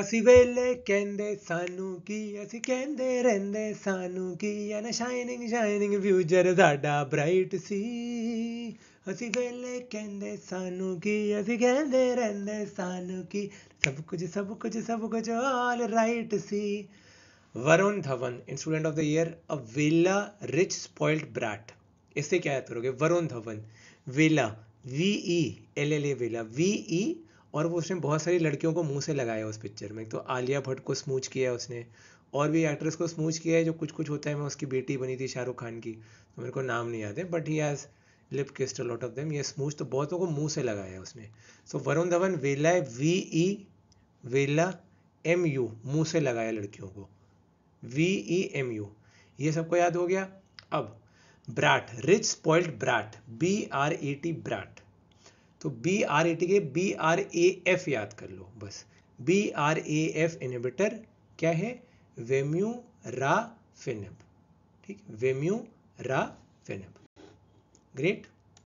ਅਸੀਂ ਵੇਲੇ ਕਹਿੰਦੇ ਸਾਨੂੰ ਕੀ ਅਸੀਂ ਕਹਿੰਦੇ ਰਹਿੰਦੇ ਸਾਨੂੰ ਕੀ ਐਨ ਸ਼ਾਈਨਿੰਗ ਸ਼ਾਈਨਿੰਗ ਫਿਊਚਰ ਸਾਡਾ ਬ੍ਰਾਈਟ ਸੀ ਅਸੀਂ ਵੇਲੇ ਕਹਿੰਦੇ ਸਾਨੂੰ ਕੀ ਅਸੀਂ ਕਹਿੰਦੇ ਰਹਿੰਦੇ ਸਾਨੂੰ ਕੀ सब कुछ सब कुछ सब कुछ all right see Varun Dhawan student of the year a वेला रिच स्पॉइल्ड ब्रैट इससे क्या याद करोगे वरुण धवन वेला V E L L A वेला वी ई और वो उसने बहुत सारी लड़कियों को मुंह से लगाया उस पिक्चर में तो आलिया भट्ट को स्मूच किया है उसने और भी एक्ट्रेस को स्मूच किया है जो कुछ कुछ होता है मैं उसकी बेटी बनी थी शाहरुख खान की तो मेरे को नाम नहीं याद है but he has lip kissed lot of them ये स्मूच तो बहुतों को मुंह से लगाया है उसने सो so, वरुण धवन वेला है वी ई वेला एम यू मुंह से लगाया लड़कियों को वी ई एम यू ये सबको याद हो गया अब brat rich spoiled brat B R E T brat तो बी आर ए टी के बी आर ए एफ याद कर लो बस B R A F inhibitor क्या है वेम्यू रा फेनेब ठीक वेम्यू रा फेनेब ग्रेट